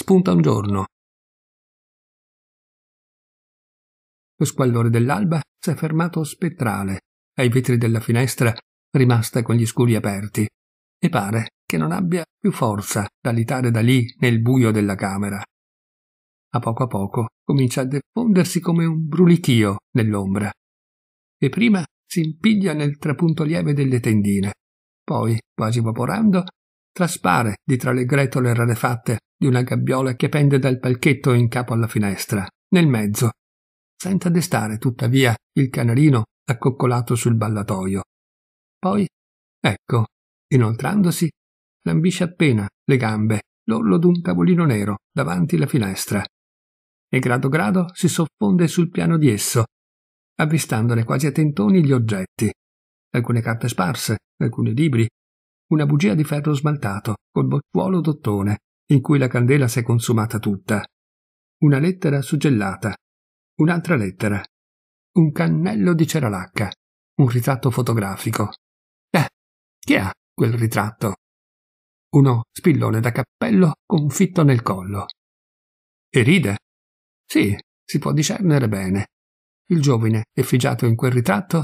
spunta un giorno. Lo squallore dell'alba s'è fermato spettrale ai vetri della finestra rimasta con gli scuri aperti e pare che non abbia più forza d'alitare da lì nel buio della camera. A poco a poco comincia a diffondersi come un brulichio nell'ombra e prima si impiglia nel trapunto lieve delle tendine, poi, quasi vaporando, traspare di tra le gretole rarefatte di una gabbiola che pende dal palchetto in capo alla finestra, nel mezzo, senza destare tuttavia il canarino accoccolato sul ballatoio. Poi, ecco, inoltrandosi, lambisce appena le gambe l'orlo d'un tavolino nero davanti la finestra e grado grado si soffonde sul piano di esso, avvistandone quasi a tentoni gli oggetti, alcune carte sparse, alcuni libri, una bugia di ferro smaltato, col bocciuolo d'ottone, in cui la candela si è consumata tutta, una lettera suggellata, un'altra lettera, un cannello di ceralacca, un ritratto fotografico. Eh, chi ha quel ritratto? Uno spillone da cappello confitto nel collo. E ride? Sì, si può discernere bene. Il giovine, effigiato in quel ritratto,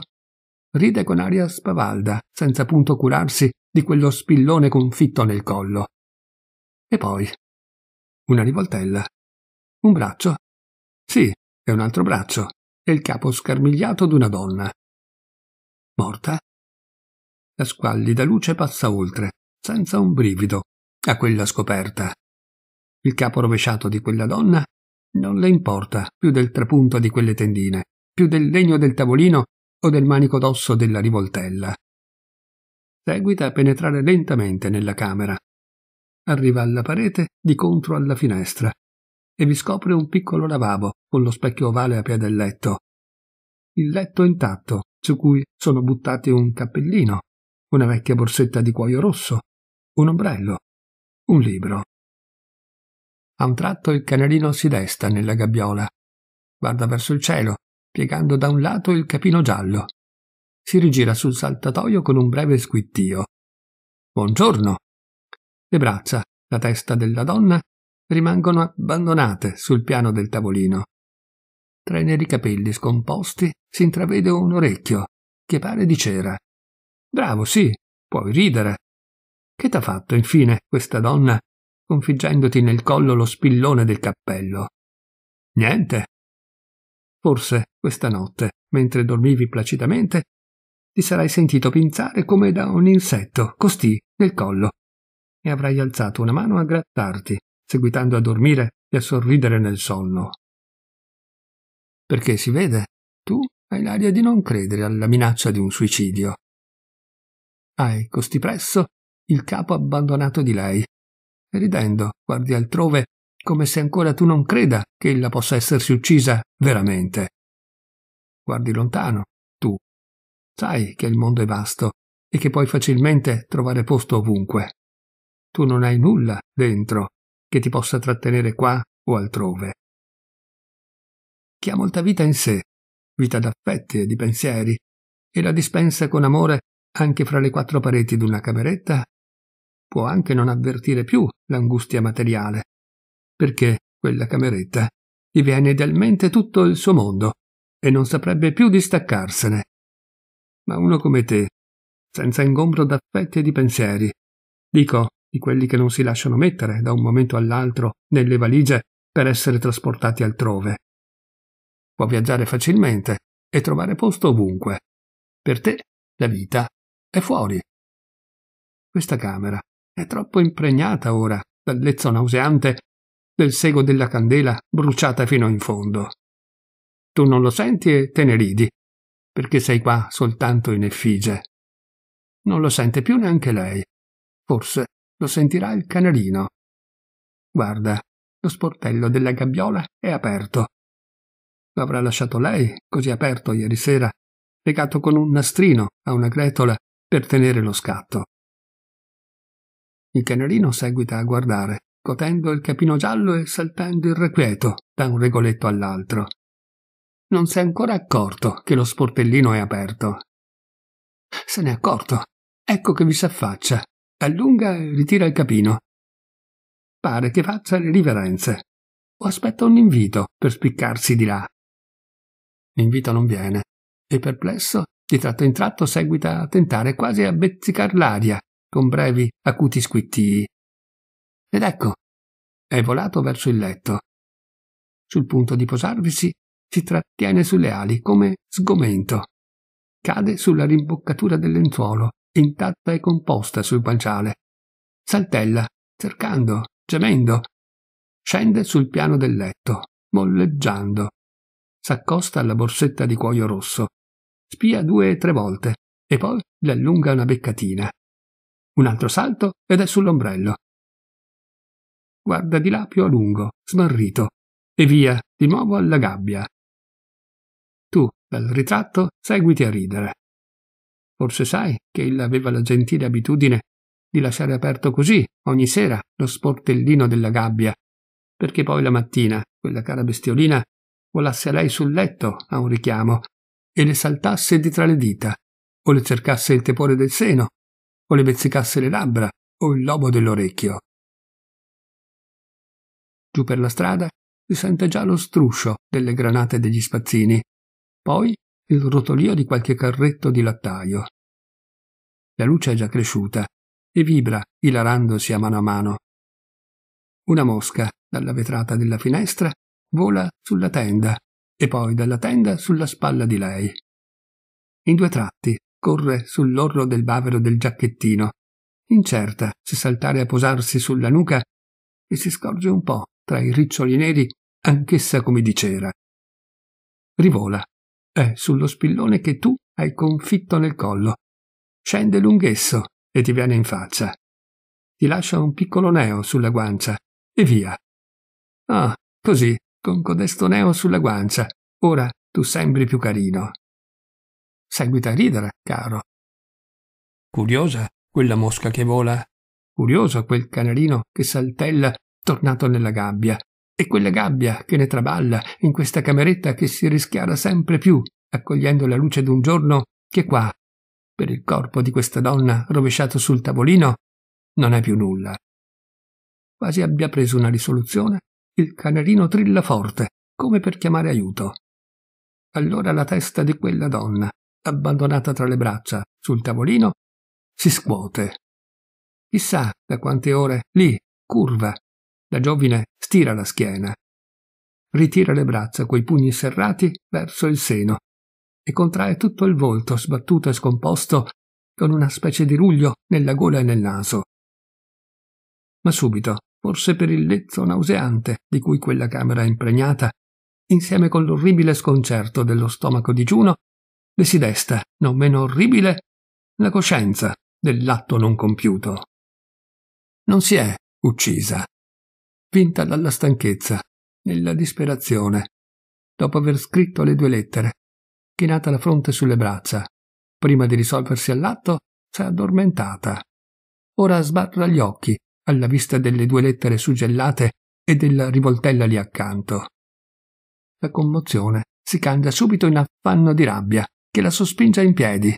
ride con aria spavalda, senza punto curarsi di quello spillone confitto nel collo. E poi una rivoltella, un braccio, sì, è un altro braccio, e il capo scarmigliato d'una donna. Morta? La squallida luce passa oltre, senza un brivido, a quella scoperta. Il capo rovesciato di quella donna non le importa più del trapunto di quelle tendine, più del legno del tavolino o del manico d'osso della rivoltella. Seguita a penetrare lentamente nella camera. Arriva alla parete, di contro alla finestra, e vi scopre un piccolo lavabo con lo specchio ovale a piè del letto. Il letto intatto, su cui sono buttati un cappellino, una vecchia borsetta di cuoio rosso, un ombrello, un libro. A un tratto il canarino si desta nella gabbiola. Guarda verso il cielo, piegando da un lato il capino giallo, si rigira sul saltatoio con un breve squittio. Buongiorno! Le braccia, la testa della donna, rimangono abbandonate sul piano del tavolino. Tra i neri capelli scomposti si intravede un orecchio, che pare di cera. Bravo, sì, puoi ridere. Che t'ha fatto infine questa donna, configgendoti nel collo lo spillone del cappello? Niente. Forse questa notte, mentre dormivi placidamente, ti sarai sentito pinzare come da un insetto, costì, nel collo, e avrai alzato una mano a grattarti, seguitando a dormire e a sorridere nel sonno. Perché si vede, tu hai l'aria di non credere alla minaccia di un suicidio. Hai presso, il capo abbandonato di lei, e ridendo guardi altrove come se ancora tu non creda che ella possa essersi uccisa veramente. Guardi lontano, Sai che il mondo è vasto e che puoi facilmente trovare posto ovunque. Tu non hai nulla dentro che ti possa trattenere qua o altrove. Chi ha molta vita in sé, vita d'affetti e di pensieri, e la dispensa con amore anche fra le quattro pareti d'una cameretta, può anche non avvertire più l'angustia materiale, perché quella cameretta gli viene idealmente tutto il suo mondo e non saprebbe più distaccarsene ma uno come te, senza ingombro d'affetti e di pensieri. Dico, di quelli che non si lasciano mettere da un momento all'altro nelle valigie per essere trasportati altrove. Può viaggiare facilmente e trovare posto ovunque. Per te la vita è fuori. Questa camera è troppo impregnata ora dal lezzo nauseante del sego della candela bruciata fino in fondo. Tu non lo senti e te ne ridi, perché sei qua soltanto in effigie. Non lo sente più neanche lei. Forse lo sentirà il canarino. Guarda, lo sportello della gabbiola è aperto. Lo avrà lasciato lei, così aperto ieri sera, legato con un nastrino a una gretola per tenere lo scatto. Il canarino seguita a guardare, cotendo il capino giallo e saltando irrequieto da un regoletto all'altro. Non s'è ancora accorto che lo sportellino è aperto. Se n'è accorto. Ecco che vi si affaccia. Allunga e ritira il capino. Pare che faccia le riverenze. O aspetta un invito per spiccarsi di là. L'invito non viene e perplesso, di tratto in tratto seguita a tentare quasi a bezzicar l'aria con brevi acuti squittii. Ed ecco, è volato verso il letto. Sul punto di posarvisi, si trattiene sulle ali come sgomento. Cade sulla rimboccatura del lenzuolo, intatta e composta sul panciale. Saltella, cercando, gemendo. Scende sul piano del letto, molleggiando. S'accosta alla borsetta di cuoio rosso. Spia due o tre volte e poi le allunga una beccatina. Un altro salto ed è sull'ombrello. Guarda di là più a lungo, smarrito, e via, di nuovo alla gabbia, tu, dal ritratto, seguiti a ridere. Forse sai che ella aveva la gentile abitudine di lasciare aperto così, ogni sera, lo sportellino della gabbia, perché poi la mattina quella cara bestiolina volasse a lei sul letto a un richiamo e le saltasse di tra le dita, o le cercasse il tepore del seno, o le bezzicasse le labbra, o il lobo dell'orecchio. Giù per la strada si sente già lo struscio delle granate degli spazzini poi il rotolio di qualche carretto di lattaio. La luce è già cresciuta e vibra, ilarandosi a mano a mano. Una mosca, dalla vetrata della finestra, vola sulla tenda e poi dalla tenda sulla spalla di lei. In due tratti corre sull'orlo del bavero del giacchettino, incerta se saltare a posarsi sulla nuca e si scorge un po' tra i riccioli neri anch'essa come di cera. Rivola è sullo spillone che tu hai confitto nel collo. Scende lunghesso e ti viene in faccia. Ti lascia un piccolo neo sulla guancia e via. Ah, così, con codesto neo sulla guancia. Ora tu sembri più carino. Seguita a ridere, caro. Curiosa quella mosca che vola. Curioso quel canarino che saltella tornato nella gabbia. E quella gabbia che ne traballa in questa cameretta che si rischiara sempre più, accogliendo la luce d'un giorno che qua, per il corpo di questa donna rovesciato sul tavolino, non è più nulla. Quasi abbia preso una risoluzione, il canarino trilla forte, come per chiamare aiuto. Allora la testa di quella donna, abbandonata tra le braccia sul tavolino, si scuote. Chissà da quante ore, lì, curva, la giovine stira la schiena, ritira le braccia coi pugni serrati verso il seno e contrae tutto il volto sbattuto e scomposto con una specie di ruglio nella gola e nel naso. Ma subito, forse per il lezzo nauseante di cui quella camera è impregnata, insieme con l'orribile sconcerto dello stomaco digiuno, le si desta, non meno orribile, la coscienza dell'atto non compiuto. Non si è uccisa vinta dalla stanchezza, nella disperazione, dopo aver scritto le due lettere, chinata la fronte sulle braccia. Prima di risolversi all'atto, s'è addormentata. Ora sbarra gli occhi alla vista delle due lettere suggellate e della rivoltella lì accanto. La commozione si cambia subito in affanno di rabbia che la sospinge in piedi.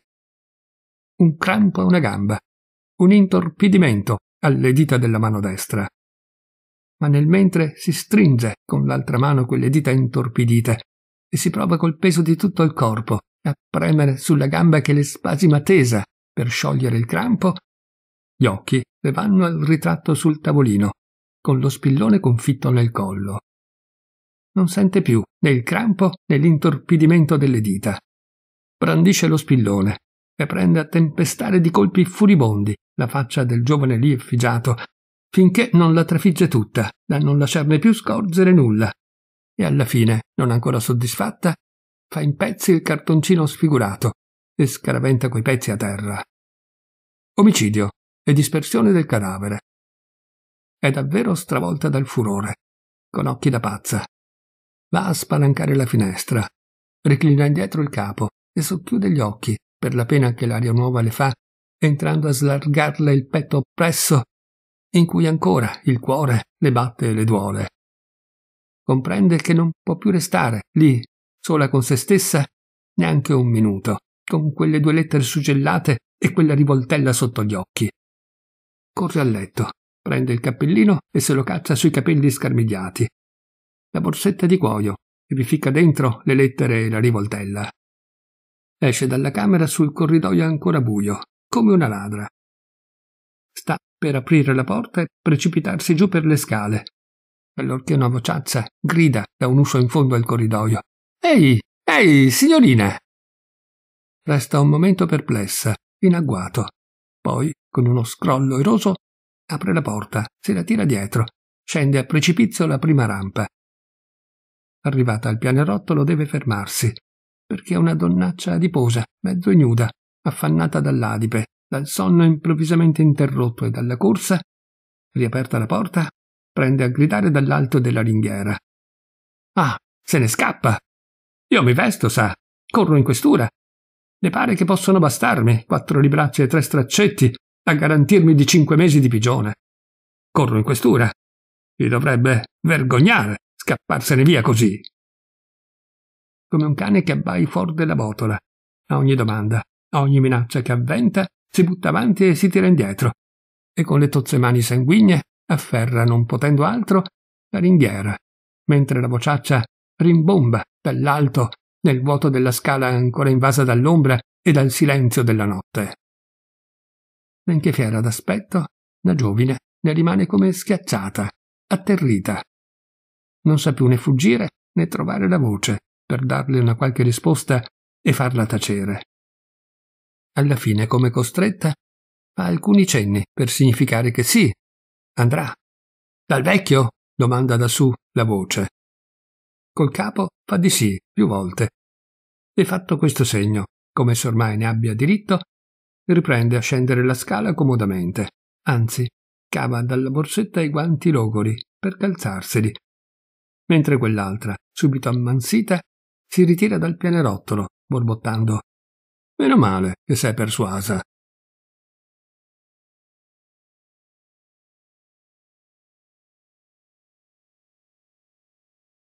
Un crampo a una gamba, un intorpidimento alle dita della mano destra ma nel mentre si stringe con l'altra mano quelle dita intorpidite e si prova col peso di tutto il corpo a premere sulla gamba che le spasima tesa per sciogliere il crampo. Gli occhi le vanno al ritratto sul tavolino, con lo spillone confitto nel collo. Non sente più né il crampo né l'intorpidimento delle dita. Brandisce lo spillone e prende a tempestare di colpi furibondi la faccia del giovane lì effigiato finché non la trafigge tutta, da non lasciarne più scorgere nulla. E alla fine, non ancora soddisfatta, fa in pezzi il cartoncino sfigurato e scaraventa quei pezzi a terra. Omicidio e dispersione del cadavere. È davvero stravolta dal furore, con occhi da pazza. Va a spalancare la finestra, reclina indietro il capo e socchiude gli occhi per la pena che l'aria nuova le fa, entrando a slargarle il petto oppresso in cui ancora il cuore le batte e le duole. Comprende che non può più restare lì, sola con se stessa, neanche un minuto, con quelle due lettere suggellate e quella rivoltella sotto gli occhi. Corre a letto, prende il cappellino e se lo caccia sui capelli scarmigliati. La borsetta di cuoio e vi ficca dentro le lettere e la rivoltella. Esce dalla camera sul corridoio ancora buio, come una ladra, Sta per aprire la porta e precipitarsi giù per le scale, allorché una vociazza grida da un uscio in fondo al corridoio. Ehi, ehi, signorina! Resta un momento perplessa, in agguato. Poi, con uno scrollo eroso, apre la porta, se la tira dietro, scende a precipizio la prima rampa. Arrivata al pianerottolo deve fermarsi, perché è una donnaccia adiposa, mezzo ignuda, affannata dall'adipe, dal sonno improvvisamente interrotto e dalla corsa, riaperta la porta, prende a gridare dall'alto della ringhiera. Ah, se ne scappa! Io mi vesto, sa! Corro in questura! Le pare che possono bastarmi quattro libracci e tre straccetti a garantirmi di cinque mesi di pigione. Corro in questura. Mi dovrebbe vergognare scapparsene via così. Come un cane che abbai fuori della botola, a ogni domanda, a ogni minaccia che avventa, si butta avanti e si tira indietro, e con le tozze mani sanguigne afferra, non potendo altro, la ringhiera, mentre la vociaccia rimbomba dall'alto nel vuoto della scala ancora invasa dall'ombra e dal silenzio della notte. Benché fiera d'aspetto, la giovine ne rimane come schiacciata, atterrita. Non sa più né fuggire né trovare la voce per darle una qualche risposta e farla tacere alla fine, come costretta, fa alcuni cenni per significare che sì, andrà. Dal vecchio? domanda da su la voce. Col capo fa di sì più volte. E fatto questo segno, come se ormai ne abbia diritto, riprende a scendere la scala comodamente. Anzi, cava dalla borsetta i guanti logori per calzarseli, mentre quell'altra, subito ammansita, si ritira dal pianerottolo, borbottando Meno male che sei persuasa.